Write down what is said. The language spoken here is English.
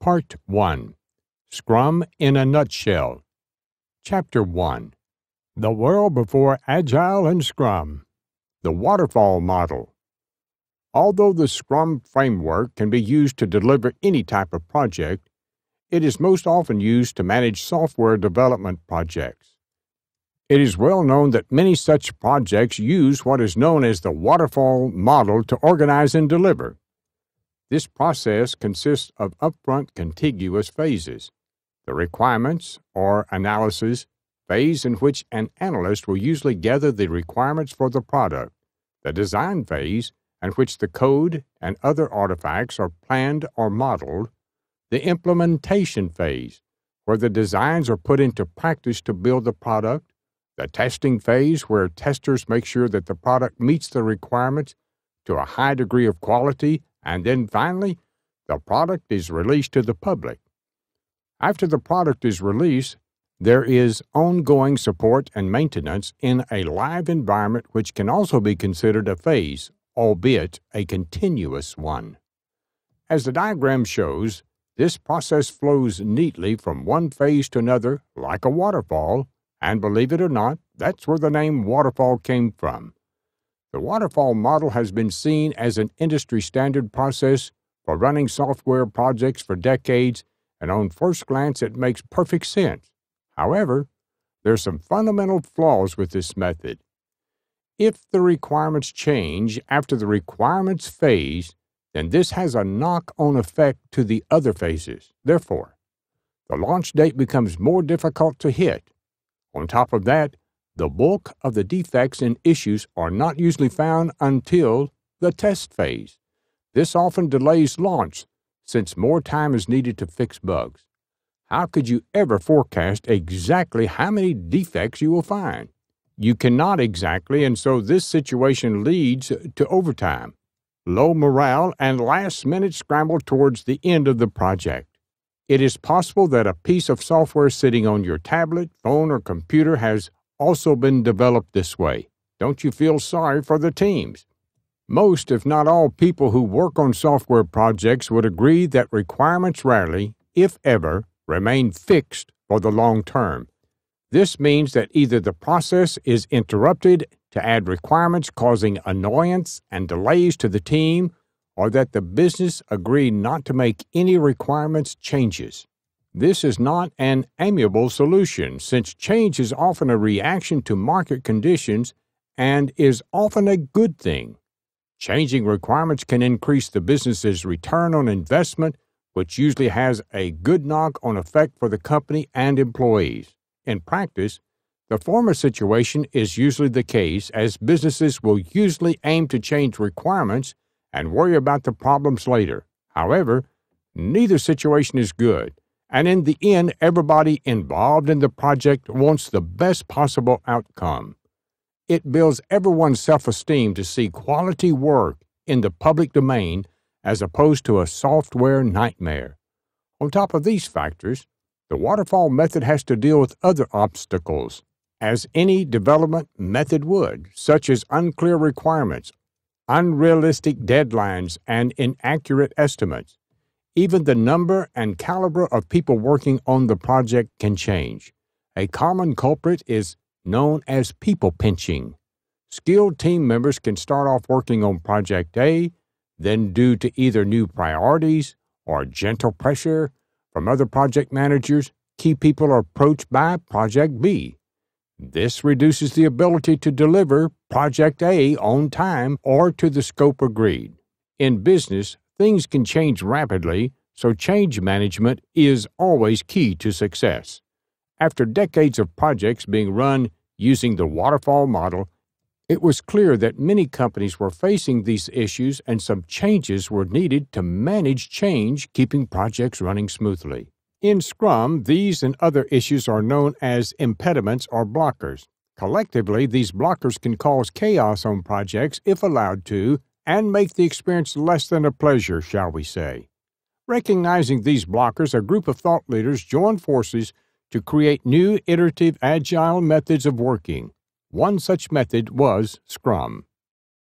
Part 1 Scrum in a Nutshell Chapter 1 The World Before Agile and Scrum The Waterfall Model Although the Scrum framework can be used to deliver any type of project, it is most often used to manage software development projects. It is well known that many such projects use what is known as the waterfall model to organize and deliver. This process consists of upfront contiguous phases. The requirements or analysis phase in which an analyst will usually gather the requirements for the product, the design phase in which the code and other artifacts are planned or modeled, the implementation phase, where the designs are put into practice to build the product, the testing phase, where testers make sure that the product meets the requirements to a high degree of quality and then finally, the product is released to the public. After the product is released, there is ongoing support and maintenance in a live environment which can also be considered a phase, albeit a continuous one. As the diagram shows, this process flows neatly from one phase to another like a waterfall, and believe it or not, that's where the name waterfall came from the waterfall model has been seen as an industry standard process for running software projects for decades, and on first glance, it makes perfect sense. However, there are some fundamental flaws with this method. If the requirements change after the requirements phase, then this has a knock on effect to the other phases. Therefore, the launch date becomes more difficult to hit. On top of that, the bulk of the defects and issues are not usually found until the test phase. This often delays launch since more time is needed to fix bugs. How could you ever forecast exactly how many defects you will find? You cannot exactly, and so this situation leads to overtime, low morale, and last minute scramble towards the end of the project. It is possible that a piece of software sitting on your tablet, phone, or computer has also been developed this way. Don't you feel sorry for the teams? Most, if not all, people who work on software projects would agree that requirements rarely, if ever, remain fixed for the long term. This means that either the process is interrupted to add requirements causing annoyance and delays to the team, or that the business agreed not to make any requirements changes. This is not an amiable solution, since change is often a reaction to market conditions and is often a good thing. Changing requirements can increase the business's return on investment, which usually has a good knock on effect for the company and employees. In practice, the former situation is usually the case as businesses will usually aim to change requirements and worry about the problems later. However, neither situation is good and in the end, everybody involved in the project wants the best possible outcome. It builds everyone's self esteem to see quality work in the public domain as opposed to a software nightmare. On top of these factors, the waterfall method has to deal with other obstacles, as any development method would, such as unclear requirements, unrealistic deadlines, and inaccurate estimates. Even the number and caliber of people working on the project can change. A common culprit is known as people pinching. Skilled team members can start off working on Project A, then, due to either new priorities or gentle pressure from other project managers, key people are approached by Project B. This reduces the ability to deliver Project A on time or to the scope agreed. In business, Things can change rapidly, so change management is always key to success. After decades of projects being run using the waterfall model, it was clear that many companies were facing these issues and some changes were needed to manage change, keeping projects running smoothly. In Scrum, these and other issues are known as impediments or blockers. Collectively, these blockers can cause chaos on projects if allowed to and make the experience less than a pleasure, shall we say. Recognizing these blockers, a group of thought leaders joined forces to create new iterative agile methods of working. One such method was Scrum.